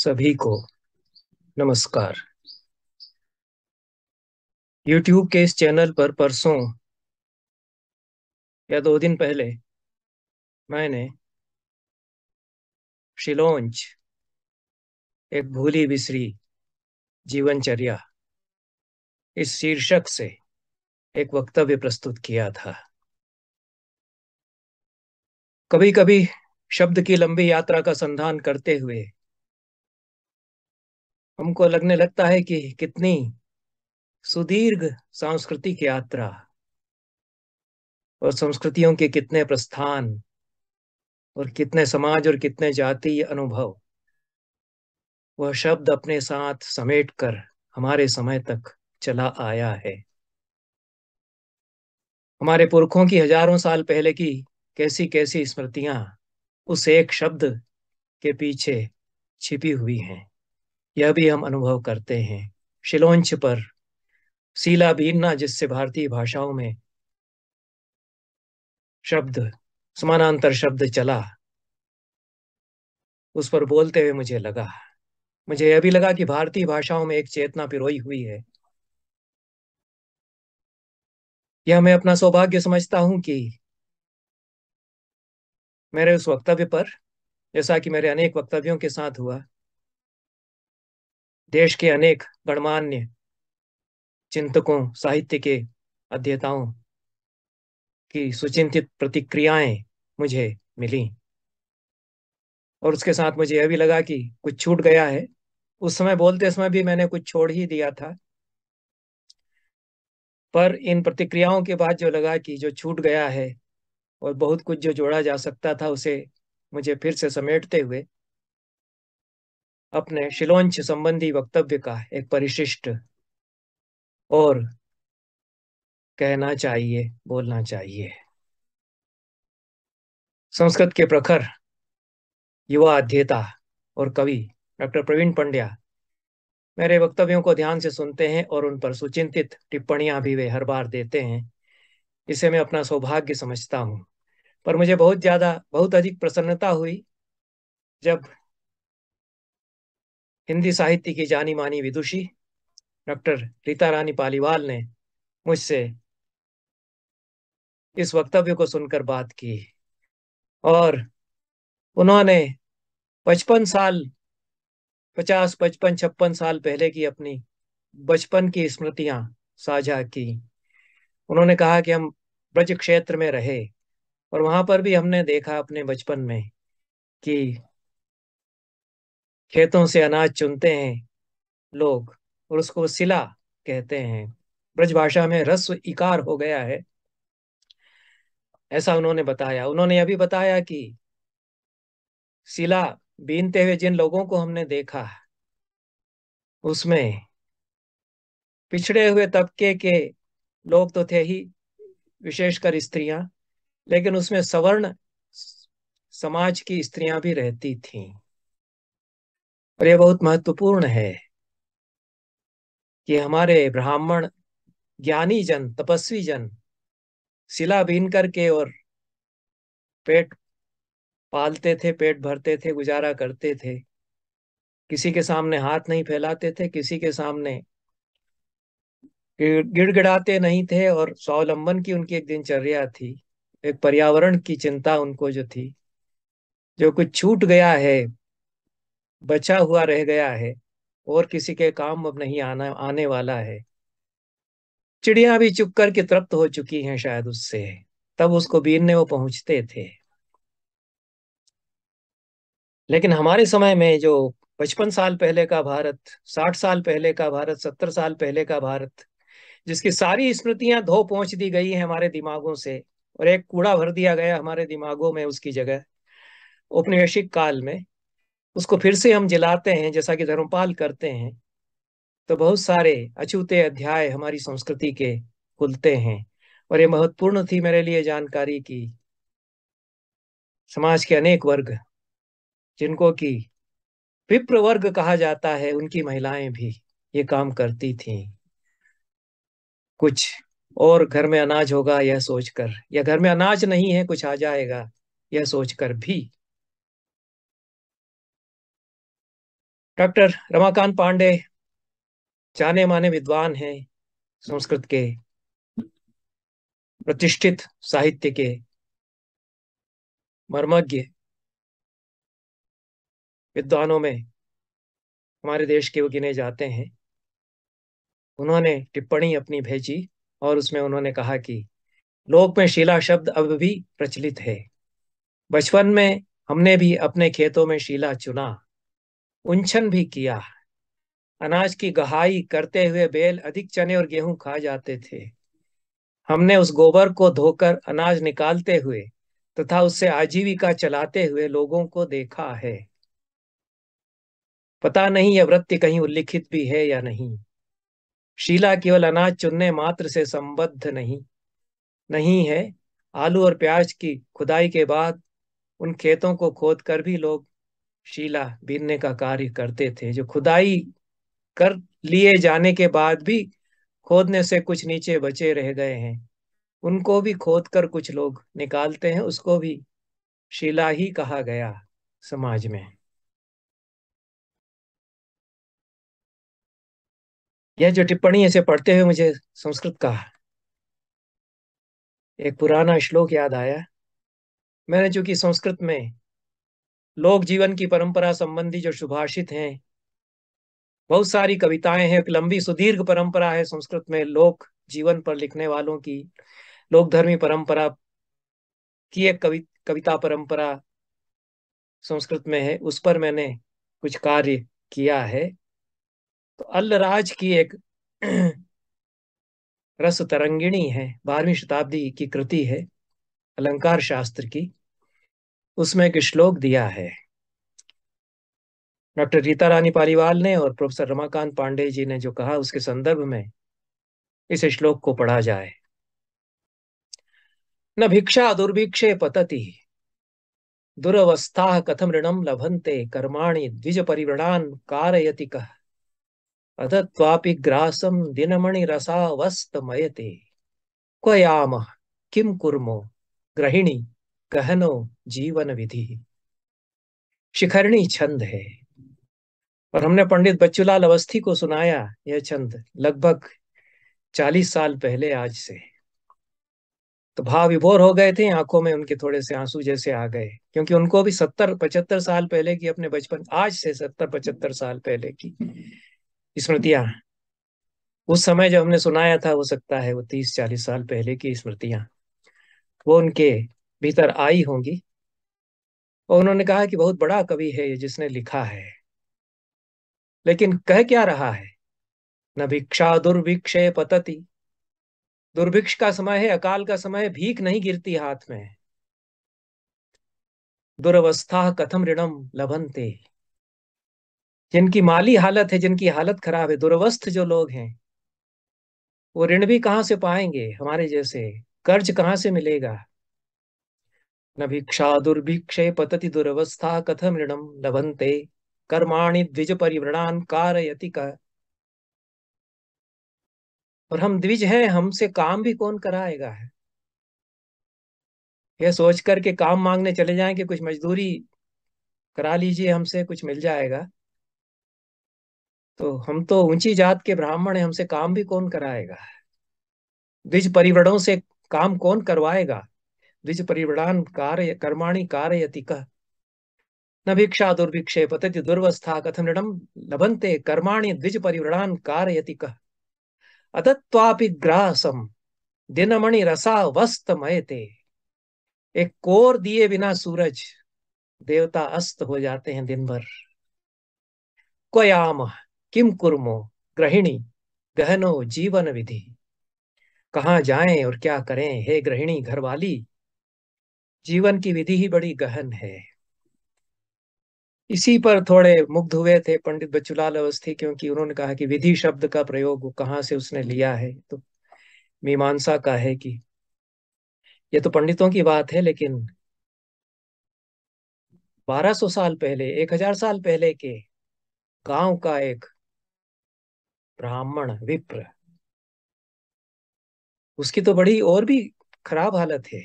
सभी को नमस्कार YouTube के इस चैनल पर परसों या दो दिन पहले मैंने शिलोंच एक भूली बिसरी जीवनचर्या इस शीर्षक से एक वक्तव्य प्रस्तुत किया था कभी कभी शब्द की लंबी यात्रा का संधान करते हुए हमको लगने लगता है कि कितनी सुदीर्घ सांस्कृतिक यात्रा और संस्कृतियों के कितने प्रस्थान और कितने समाज और कितने जातीय अनुभव वह शब्द अपने साथ समेट कर हमारे समय तक चला आया है हमारे पुरखों की हजारों साल पहले की कैसी कैसी स्मृतियां उस एक शब्द के पीछे छिपी हुई हैं यह भी हम अनुभव करते हैं शिलोंच पर सीला बीनना जिससे भारतीय भाषाओं में शब्द समानांतर शब्द चला उस पर बोलते हुए मुझे लगा मुझे यह भी लगा कि भारतीय भाषाओं में एक चेतना पिरोई हुई है यह मैं अपना सौभाग्य समझता हूं कि मेरे उस वक्तव्य पर जैसा कि मेरे अनेक वक्तव्यों के साथ हुआ देश के अनेक गणमान्य चिंतकों साहित्य के अध्येताओं की सुचिंतित प्रतिक्रियाएं मुझे मिली और उसके साथ मुझे यह भी लगा कि कुछ छूट गया है उस समय बोलते समय भी मैंने कुछ छोड़ ही दिया था पर इन प्रतिक्रियाओं के बाद जो लगा कि जो छूट गया है और बहुत कुछ जो जोड़ा जा सकता था उसे मुझे फिर से समेटते हुए अपने शिलोंच संबंधी वक्तव्य का एक परिशिष्ट और कहना चाहिए बोलना चाहिए संस्कृत के प्रखर युवा अध्येता और कवि डॉक्टर प्रवीण पंड्या मेरे वक्तव्यों को ध्यान से सुनते हैं और उन पर सुचिंतित टिप्पणियां भी वे हर बार देते हैं इसे मैं अपना सौभाग्य समझता हूं पर मुझे बहुत ज्यादा बहुत अधिक प्रसन्नता हुई जब हिंदी साहित्य की जानी मानी विदुषी डॉक्टर रीता रानी पालीवाल ने मुझसे इस वक्तव्य को सुनकर बात की और उन्होंने पचपन साल पचास पचपन छप्पन साल पहले की अपनी बचपन की स्मृतियां साझा की उन्होंने कहा कि हम ब्रज क्षेत्र में रहे और वहां पर भी हमने देखा अपने बचपन में कि खेतों से अनाज चुनते हैं लोग और उसको सिला कहते हैं ब्रजभाषा में रस्व इकार हो गया है ऐसा उन्होंने बताया उन्होंने यह भी बताया कि सिला बीनते हुए जिन लोगों को हमने देखा उसमें पिछड़े हुए तबके के लोग तो थे ही विशेषकर स्त्रियां लेकिन उसमें सवर्ण समाज की स्त्रियां भी रहती थीं और यह बहुत महत्वपूर्ण है कि हमारे ब्राह्मण ज्ञानी जन तपस्वी जन शिला बीन करके और पेट पालते थे पेट भरते थे गुजारा करते थे किसी के सामने हाथ नहीं फैलाते थे किसी के सामने गिड़गिड़ाते नहीं थे और स्वावलंबन की उनकी एक दिनचर्या थी एक पर्यावरण की चिंता उनको जो थी जो कुछ छूट गया है बचा हुआ रह गया है और किसी के काम अब नहीं आना आने वाला है चिड़िया भी चुप करके तृप्त हो चुकी हैं शायद उससे तब उसको बीनने वो पहुंचते थे लेकिन हमारे समय में जो पचपन साल पहले का भारत साठ साल पहले का भारत सत्तर साल पहले का भारत जिसकी सारी स्मृतियां धो पहुंच दी गई है हमारे दिमागों से और एक कूड़ा भर दिया गया हमारे दिमागों में उसकी जगह औपनिवेशिक काल में उसको फिर से हम जलाते हैं जैसा कि धर्मपाल करते हैं तो बहुत सारे अछूते अध्याय हमारी संस्कृति के खुलते हैं और ये महत्वपूर्ण थी मेरे लिए जानकारी की समाज के अनेक वर्ग जिनको की विप्र वर्ग कहा जाता है उनकी महिलाएं भी ये काम करती थीं कुछ और घर में अनाज होगा यह सोचकर या घर में अनाज नहीं है कुछ आ जाएगा यह सोचकर भी डॉक्टर रमाकांत पांडे जाने माने विद्वान हैं संस्कृत के प्रतिष्ठित साहित्य के मर्मज्ञ विद्वानों में हमारे देश के वो गिने जाते हैं उन्होंने टिप्पणी अपनी भेजी और उसमें उन्होंने कहा कि लोक में शिला शब्द अब भी प्रचलित है बचपन में हमने भी अपने खेतों में शिला चुना उंछन भी किया अनाज की गहाई करते हुए बेल अधिक चने और गेहूं खा जाते थे हमने उस गोबर को धोकर अनाज निकालते हुए तथा उससे आजीविका चलाते हुए लोगों को देखा है पता नहीं यह वृत्ति कहीं उल्लिखित भी है या नहीं शीला केवल अनाज चुनने मात्र से संबद्ध नहीं नहीं है आलू और प्याज की खुदाई के बाद उन खेतों को खोद कर भी लोग शीला बीनने का कार्य करते थे जो खुदाई कर लिए जाने के बाद भी खोदने से कुछ नीचे बचे रह गए हैं उनको भी खोद कर कुछ लोग निकालते हैं उसको भी शिला ही कहा गया समाज में यह जो टिप्पणी ऐसे पढ़ते हुए मुझे संस्कृत का एक पुराना श्लोक याद आया मैंने चूंकि संस्कृत में लोक जीवन की परंपरा संबंधी जो सुभाषित हैं बहुत सारी कविताएं हैं एक लंबी सुदीर्घ परंपरा है संस्कृत में लोक जीवन पर लिखने वालों की लोकधर्मी परंपरा की एक कवि कविता परंपरा संस्कृत में है उस पर मैंने कुछ कार्य किया है तो अल्लराज की एक रस तरंगिणी है बारहवीं शताब्दी की कृति है अलंकार शास्त्र की उसमें एक श्लोक दिया है डॉक्टर रीता रानी पारीवाल ने और प्रोफेसर रमाकांत पांडे जी ने जो कहा उसके संदर्भ में इस श्लोक को पढ़ा जाए न भिक्षा दुर्भिक्षे पतति दुरवस्था कथम ऋणम लभंते कर्माणि द्विज परिवृणान कारयति कह अथ ग्रासम दिनमणि रसावस्तमयते क्वयाम किम कुर्मो ग्रहिणी कहनो जीवन विधि शिखरणी छंद है और हमने पंडित बच्चूलाल अवस्थी को सुनाया यह छंद लगभग चालीस साल पहले आज से तो भाव विभोर हो गए थे आंखों में उनके थोड़े से आंसू जैसे आ गए क्योंकि उनको भी सत्तर पचहत्तर साल पहले की अपने बचपन आज से सत्तर पचहत्तर साल पहले की स्मृतियां उस समय जब हमने सुनाया था हो सकता है वो तीस चालीस साल पहले की स्मृतियां वो उनके भीतर आई होंगी और उन्होंने कहा कि बहुत बड़ा कवि है ये जिसने लिखा है लेकिन कह क्या रहा है न भिक्षा दुर्भिक्ष पतती दुर्भिक्ष का समय है अकाल का समय है भीख नहीं गिरती हाथ में दुर्वस्था कथम ऋणम लभनते जिनकी माली हालत है जिनकी हालत खराब है दुर्वस्थ जो लोग हैं वो ऋण भी कहां से पाएंगे हमारे जैसे कर्ज कहाँ से मिलेगा न भिक्षा दुर्भिक्षे पतति दुरवस्था कथम ऋणम लभंते कर्माणि द्विज परिवृणान कारयति क और हम द्विज हैं हमसे काम भी कौन कराएगा है यह सोच करके काम मांगने चले जाएं कि कुछ मजदूरी करा लीजिए हमसे कुछ मिल जाएगा तो हम तो ऊंची जात के ब्राह्मण हैं हमसे काम भी कौन कराएगा द्विज परिवरणों से काम कौन करवाएगा द्विज द्विजपरिवृढान् कार्य कर्माणी कारयति कह न भिक्षा दुर्भिक्षे पतति दुर्वस्था कथम ऋणम लभंते कर्माणी द्विज द्विजपरिवृढान् कारयति कह अतत्वापि ग्रासम दिनमणि रसा वस्त मयते एक कोर दिए बिना सूरज देवता अस्त हो जाते हैं दिन भर क्वयाम किम कुर्मो ग्रहिणी गहनो जीवन विधि कहाँ जाएं और क्या करें हे गृहिणी घरवाली जीवन की विधि ही बड़ी गहन है इसी पर थोड़े मुग्ध हुए थे पंडित बच्चूलाल अवस्थी क्योंकि उन्होंने कहा कि विधि शब्द का प्रयोग कहाँ से उसने लिया है तो मीमांसा का है कि ये तो पंडितों की बात है लेकिन 1200 साल पहले 1000 साल पहले के गांव का एक ब्राह्मण विप्र उसकी तो बड़ी और भी खराब हालत है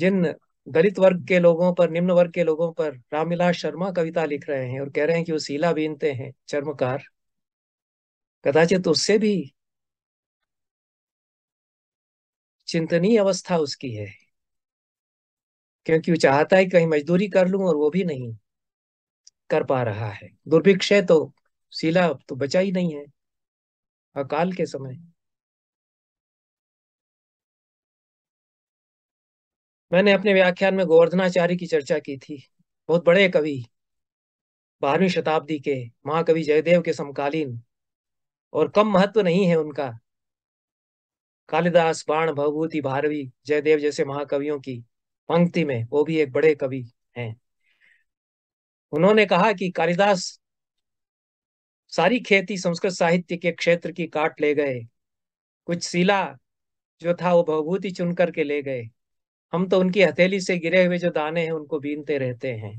जिन दलित वर्ग के लोगों पर निम्न वर्ग के लोगों पर रामविलास शर्मा कविता लिख रहे हैं और कह रहे हैं कि वो सीला बीनते हैं चर्मकार कदाचित उससे भी चिंतनीय अवस्था उसकी है क्योंकि वो चाहता है कहीं मजदूरी कर लूं और वो भी नहीं कर पा रहा है दुर्भिक्ष है तो सीला तो बचा ही नहीं है अकाल के समय मैंने अपने व्याख्यान में गोवर्धनाचार्य की चर्चा की थी बहुत बड़े कवि बारहवीं शताब्दी के महाकवि जयदेव के समकालीन और कम महत्व नहीं है उनका कालिदास बाण भवभूति भारवी जयदेव जैसे महाकवियों की पंक्ति में वो भी एक बड़े कवि हैं उन्होंने कहा कि कालिदास सारी खेती संस्कृत साहित्य के क्षेत्र की काट ले गए कुछ शिला जो था वो भवभूति चुन करके ले गए हम तो उनकी हथेली से गिरे हुए जो दाने हैं उनको बीनते रहते हैं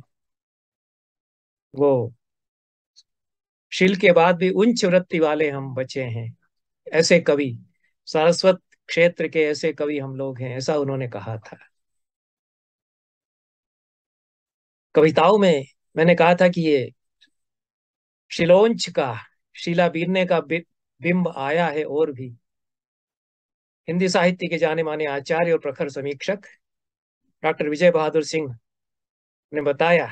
वो शिल के बाद भी उच्च वृत्ति वाले हम बचे हैं ऐसे कवि सारस्वत क्षेत्र के ऐसे कवि हम लोग हैं ऐसा उन्होंने कहा था कविताओं में मैंने कहा था कि ये शिलोंच का शिला बीरने का बिंब आया है और भी हिंदी साहित्य के जाने माने आचार्य और प्रखर समीक्षक डॉक्टर विजय बहादुर सिंह ने बताया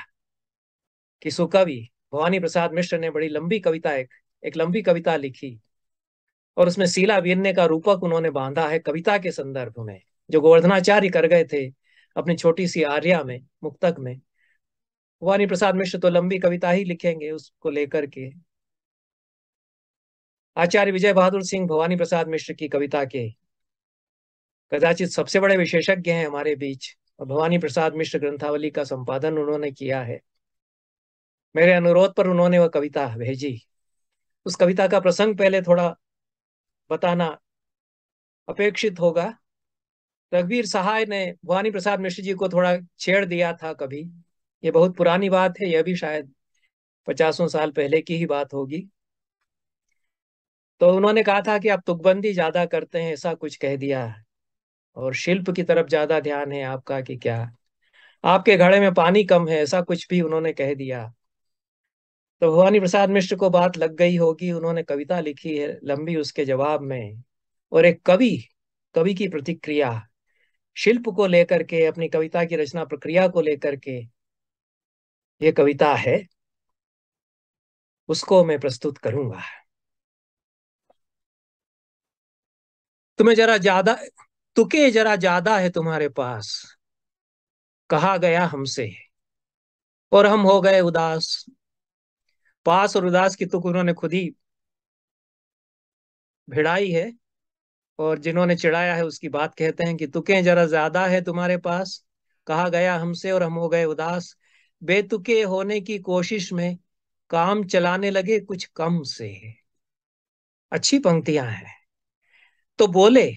कि सुकवि भवानी प्रसाद मिश्र ने बड़ी लंबी कविता एक एक लंबी कविता लिखी और उसमें शीला वीरने का रूपक उन्होंने बांधा है कविता के संदर्भ में जो गोवर्धनाचार्य कर गए थे अपनी छोटी सी आर्या में मुक्तक में भवानी प्रसाद मिश्र तो लंबी कविता ही लिखेंगे उसको लेकर के आचार्य विजय बहादुर सिंह भवानी प्रसाद मिश्र की कविता के कदाचित सबसे बड़े विशेषज्ञ हैं हमारे बीच और भवानी प्रसाद मिश्र ग्रंथावली का संपादन उन्होंने किया है मेरे अनुरोध पर उन्होंने वह कविता भेजी उस कविता का प्रसंग पहले थोड़ा बताना अपेक्षित होगा रघुवीर सहाय ने भवानी प्रसाद मिश्र जी को थोड़ा छेड़ दिया था कभी ये बहुत पुरानी बात है यह भी शायद पचासों साल पहले की ही बात होगी तो उन्होंने कहा था कि आप तुकबंदी ज्यादा करते हैं ऐसा कुछ कह दिया और शिल्प की तरफ ज्यादा ध्यान है आपका कि क्या आपके घड़े में पानी कम है ऐसा कुछ भी उन्होंने कह दिया तो भवानी प्रसाद मिश्र को बात लग गई होगी उन्होंने कविता लिखी है लंबी उसके जवाब में और एक कवि कवि की प्रतिक्रिया शिल्प को लेकर के अपनी कविता की रचना प्रक्रिया को लेकर के ये कविता है उसको मैं प्रस्तुत करूंगा तुम्हें जरा ज्यादा तुके जरा ज्यादा है तुम्हारे पास कहा गया हमसे और हम हो गए उदास पास और उदास की तुक उन्होंने खुद ही भिड़ाई है और जिन्होंने चिढ़ाया है उसकी बात कहते हैं कि तुके जरा ज्यादा है तुम्हारे पास कहा गया हमसे और हम हो गए उदास बेतुके होने की कोशिश में काम चलाने लगे कुछ कम से अच्छी पंक्तियां हैं तो बोले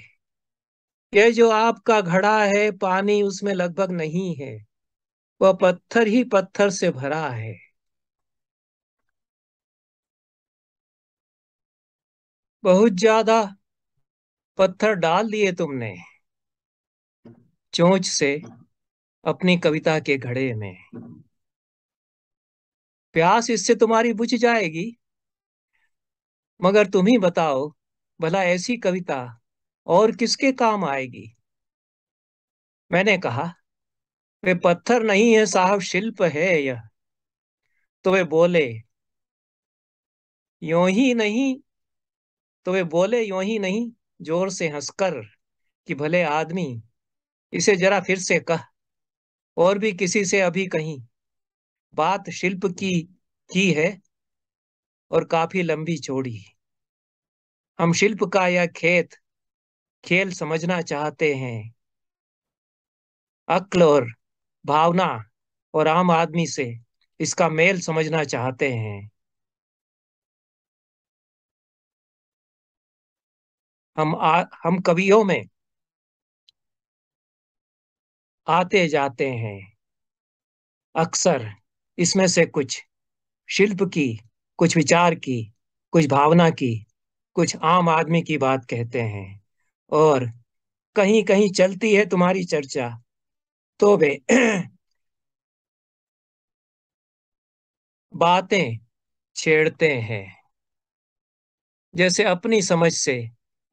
ये जो आपका घड़ा है पानी उसमें लगभग नहीं है वह पत्थर ही पत्थर से भरा है बहुत ज्यादा पत्थर डाल दिए तुमने चोंच से अपनी कविता के घड़े में प्यास इससे तुम्हारी बुझ जाएगी मगर तुम ही बताओ भला ऐसी कविता और किसके काम आएगी मैंने कहा वे पत्थर नहीं है साहब शिल्प है यह तो वे बोले यो ही नहीं तो वे बोले यो ही नहीं जोर से हंसकर कि भले आदमी इसे जरा फिर से कह और भी किसी से अभी कहीं बात शिल्प की की है और काफी लंबी चौड़ी हम शिल्प का यह खेत खेल समझना चाहते हैं अक्ल और भावना और आम आदमी से इसका मेल समझना चाहते हैं हम आ, हम कवियों में आते जाते हैं अक्सर इसमें से कुछ शिल्प की कुछ विचार की कुछ भावना की कुछ आम आदमी की बात कहते हैं और कहीं कहीं चलती है तुम्हारी चर्चा तो वे बातें छेड़ते हैं जैसे अपनी समझ से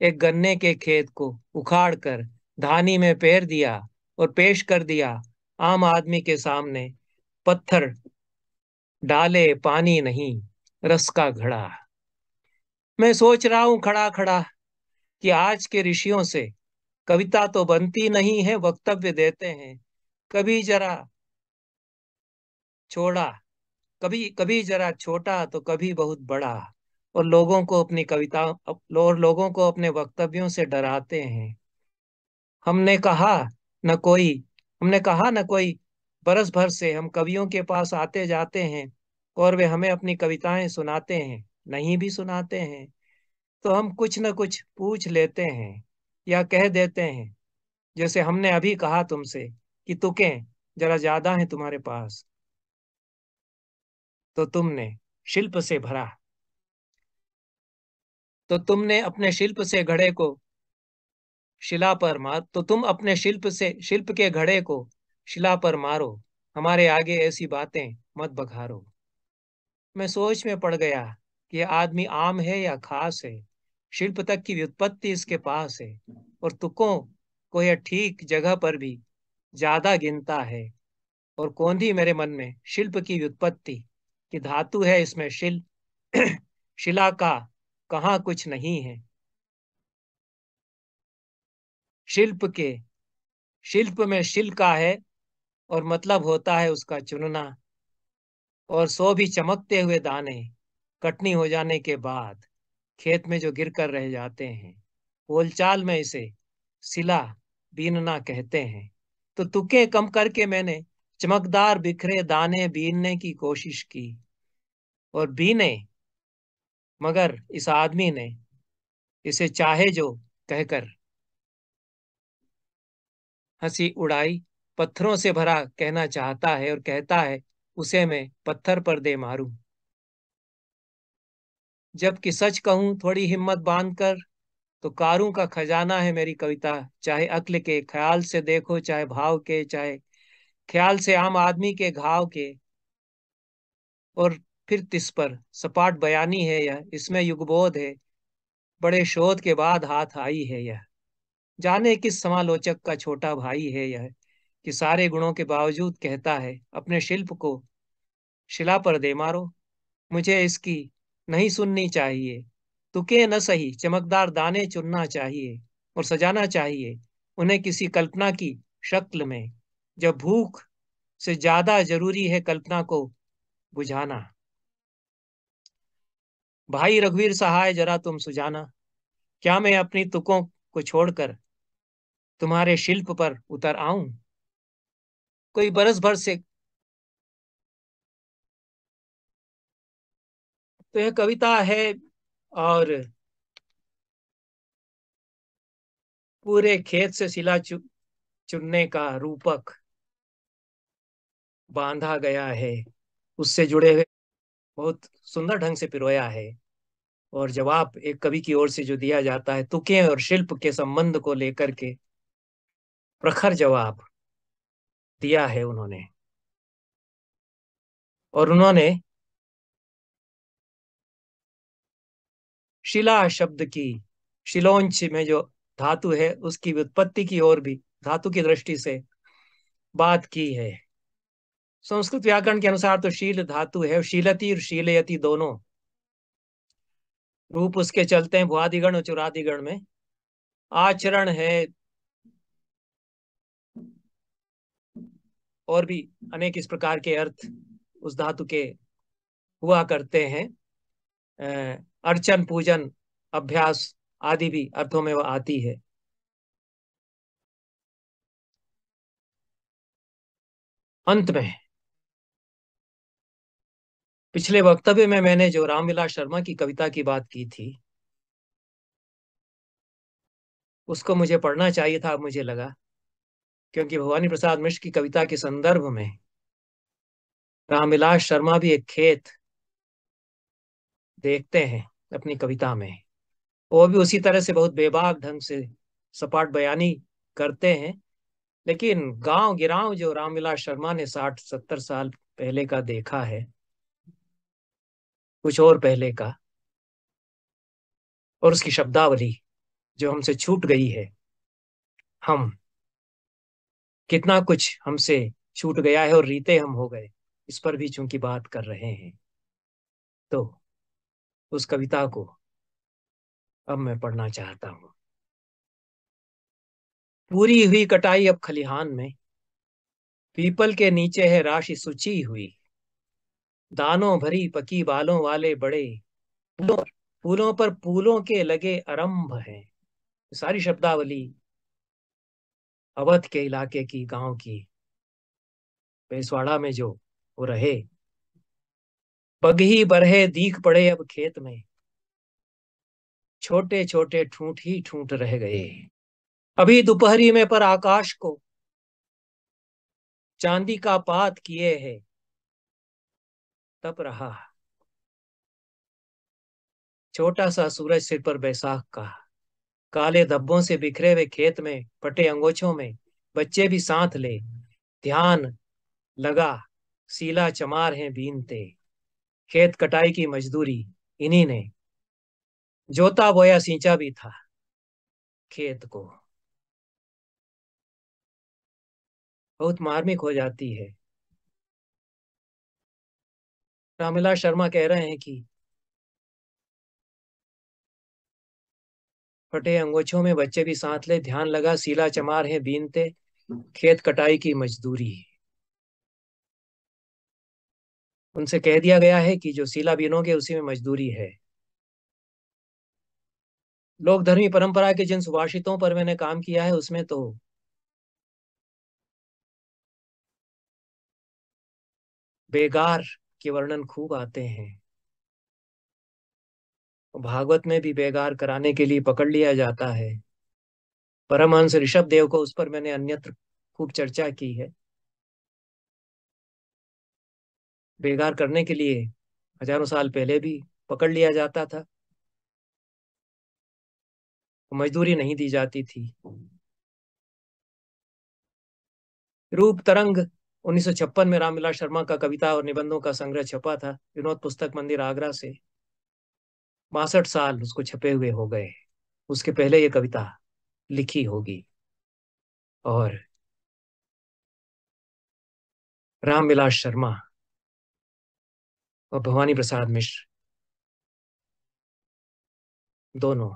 एक गन्ने के खेत को उखाड़ कर धानी में पेर दिया और पेश कर दिया आम आदमी के सामने पत्थर डाले पानी नहीं रस का घड़ा मैं सोच रहा हूं खड़ा खड़ा कि आज के ऋषियों से कविता तो बनती नहीं है वक्तव्य देते हैं कभी जरा छोड़ा कभी कभी जरा छोटा तो कभी बहुत बड़ा और लोगों को अपनी कविता और लोगों को अपने वक्तव्यों से डराते हैं हमने कहा न कोई हमने कहा न कोई बरस भर से हम कवियों के पास आते जाते हैं और वे हमें अपनी कविताएं सुनाते हैं नहीं भी सुनाते हैं तो हम कुछ ना कुछ पूछ लेते हैं या कह देते हैं जैसे हमने अभी कहा तुमसे कि तुके जरा ज्यादा है तुम्हारे पास तो तुमने शिल्प से भरा तो तुमने अपने शिल्प से घड़े को शिला पर मार तो तुम अपने शिल्प से शिल्प के घड़े को शिला पर मारो हमारे आगे ऐसी बातें मत बघारो मैं सोच में पड़ गया कि आदमी आम है या खास है शिल्प तक की व्युत्पत्ति इसके पास है और तुकों को यह ठीक जगह पर भी ज्यादा गिनता है और कौन ही मेरे मन में शिल्प की व्युत्पत्ति की धातु है इसमें शिल शिला का कहा कुछ नहीं है शिल्प के शिल्प में शिल का है और मतलब होता है उसका चुनना और सो भी चमकते हुए दाने कटनी हो जाने के बाद खेत में जो गिर कर रह जाते हैं बोलचाल में इसे सिला बीनना कहते हैं तो तुके कम करके मैंने चमकदार बिखरे दाने बीनने की कोशिश की और बीने मगर इस आदमी ने इसे चाहे जो कहकर हंसी उड़ाई पत्थरों से भरा कहना चाहता है और कहता है उसे मैं पत्थर पर दे मारूं जबकि सच कहूं थोड़ी हिम्मत बांध कर तो कारों का खजाना है मेरी कविता चाहे अक्ल के ख्याल से देखो चाहे भाव के चाहे ख्याल से आम आदमी के घाव के और फिर तिस पर सपाट बयानी है यह इसमें युगबोध है बड़े शोध के बाद हाथ आई है यह जाने किस समालोचक का छोटा भाई है यह कि सारे गुणों के बावजूद कहता है अपने शिल्प को शिला पर दे मारो मुझे इसकी नहीं सुननी चाहिए तुके न सही चमकदार दाने चुनना चाहिए और सजाना चाहिए उन्हें किसी कल्पना की शक्ल में जब भूख से ज्यादा जरूरी है कल्पना को बुझाना भाई रघुवीर सहाय जरा तुम सुजाना क्या मैं अपनी तुकों को छोड़कर तुम्हारे शिल्प पर उतर आऊं कोई बरस भर से तो यह कविता है और पूरे खेत से शिला चु, चुनने का रूपक बांधा गया है उससे जुड़े हुए बहुत सुंदर ढंग से पिरोया है और जवाब एक कवि की ओर से जो दिया जाता है तुके और शिल्प के संबंध को लेकर के प्रखर जवाब दिया है उन्होंने और उन्होंने शिला शब्द की शिलोंच में जो धातु है उसकी उत्पत्ति की ओर भी धातु की दृष्टि से बात की है संस्कृत व्याकरण के अनुसार तो शील धातु है शीलती और शीलयती दोनों रूप उसके चलते हैं भुआदिगण और चुरादिगण में आचरण है और भी अनेक इस प्रकार के अर्थ उस धातु के हुआ करते हैं अर्चन पूजन अभ्यास आदि भी अर्थों में वह आती है अंत में पिछले वक्तव्य में मैंने जो रामविलास शर्मा की कविता की बात की थी उसको मुझे पढ़ना चाहिए था मुझे लगा क्योंकि भवानी प्रसाद मिश्र की कविता के संदर्भ में रामविलास शर्मा भी एक खेत देखते हैं अपनी कविता में वो भी उसी तरह से बहुत बेबाक ढंग से सपाट बयानी करते हैं लेकिन गांव गिराव जो रामविलास शर्मा ने साठ सत्तर साल पहले का देखा है कुछ और पहले का और उसकी शब्दावली जो हमसे छूट गई है हम कितना कुछ हमसे छूट गया है और रीते हम हो गए इस पर भी चूंकि बात कर रहे हैं तो उस कविता को अब मैं पढ़ना चाहता हूं पूरी हुई कटाई अब खलिहान में पीपल के नीचे है राशि सुची हुई दानों भरी पकी बालों वाले बड़े फूलों, पर फूलों के लगे आरंभ हैं सारी शब्दावली अवध के इलाके की गांव की पेसवाड़ा में जो वो रहे ही बरहे दीख पड़े अब खेत में छोटे छोटे ठूंट ही ठूंट रह गए अभी दोपहरी में पर आकाश को चांदी का पात किए है तप रहा छोटा सा सूरज सिर पर बैसाख का काले धब्बों से बिखरे हुए खेत में पटे अंगोछों में बच्चे भी साथ ले ध्यान लगा सीला चमार हैं बीनते खेत कटाई की मजदूरी इन्हीं ने जोता बोया सींचा भी था खेत को बहुत मार्मिक हो जाती है रामलाल शर्मा कह रहे हैं कि फटे अंगोछों में बच्चे भी साथ ले ध्यान लगा सीला चमार है बीनते खेत कटाई की मजदूरी उनसे कह दिया गया है कि जो सीला बीनोगे उसी में मजदूरी है लोक धर्मी परंपरा के जिन सुभाषितों पर मैंने काम किया है उसमें तो बेगार के वर्णन खूब आते हैं भागवत में भी बेगार कराने के लिए पकड़ लिया जाता है परमहंस ऋषभ देव को उस पर मैंने अन्यत्र खूब चर्चा की है बेगार करने के लिए हजारों साल पहले भी पकड़ लिया जाता था तो मजदूरी नहीं दी जाती थी रूप तरंग 1956 में रामविलास शर्मा का कविता और निबंधों का संग्रह छपा था विनोद पुस्तक मंदिर आगरा से बासठ साल उसको छपे हुए हो गए उसके पहले ये कविता लिखी होगी और रामविलास शर्मा और भवानी प्रसाद मिश्र दोनों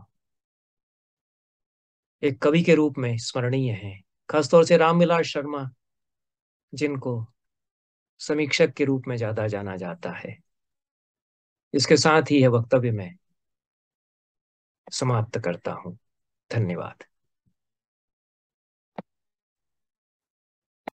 एक कवि के रूप में स्मरणीय हैं खासतौर से रामविलास शर्मा जिनको समीक्षक के रूप में ज्यादा जाना जाता है इसके साथ ही यह वक्तव्य मैं समाप्त करता हूं धन्यवाद